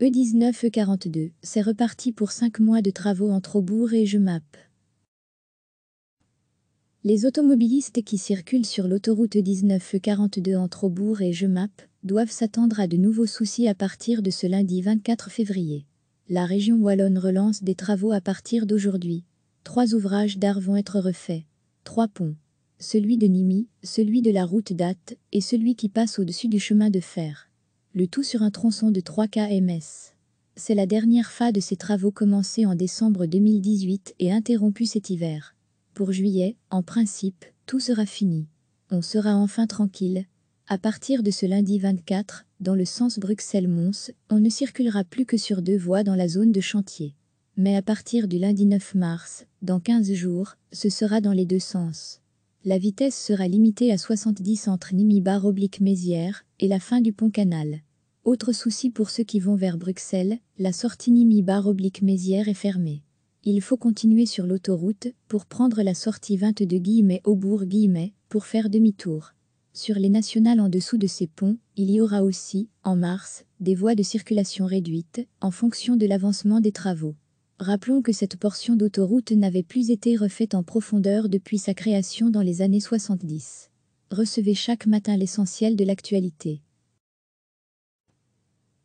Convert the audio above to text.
E19 E42, c'est reparti pour 5 mois de travaux entre Aubourg et Jemap. Les automobilistes qui circulent sur l'autoroute e 19 E42 entre Aubourg et Jemap doivent s'attendre à de nouveaux soucis à partir de ce lundi 24 février. La région Wallonne relance des travaux à partir d'aujourd'hui. Trois ouvrages d'art vont être refaits. Trois ponts. Celui de Nimi, celui de la route d'Ath et celui qui passe au-dessus du chemin de fer le tout sur un tronçon de 3 kms. C'est la dernière phase de ces travaux commencés en décembre 2018 et interrompus cet hiver. Pour juillet, en principe, tout sera fini. On sera enfin tranquille. À partir de ce lundi 24, dans le sens Bruxelles-Mons, on ne circulera plus que sur deux voies dans la zone de chantier. Mais à partir du lundi 9 mars, dans 15 jours, ce sera dans les deux sens. La vitesse sera limitée à 70 entre oblique mézières et la fin du pont canal. Autre souci pour ceux qui vont vers Bruxelles, la sortie Nimi bar oblique Mézières est fermée. Il faut continuer sur l'autoroute pour prendre la sortie 22 guillemets Aubourg guillemets pour faire demi-tour. Sur les nationales en dessous de ces ponts, il y aura aussi, en mars, des voies de circulation réduites en fonction de l'avancement des travaux. Rappelons que cette portion d'autoroute n'avait plus été refaite en profondeur depuis sa création dans les années 70. Recevez chaque matin l'essentiel de l'actualité.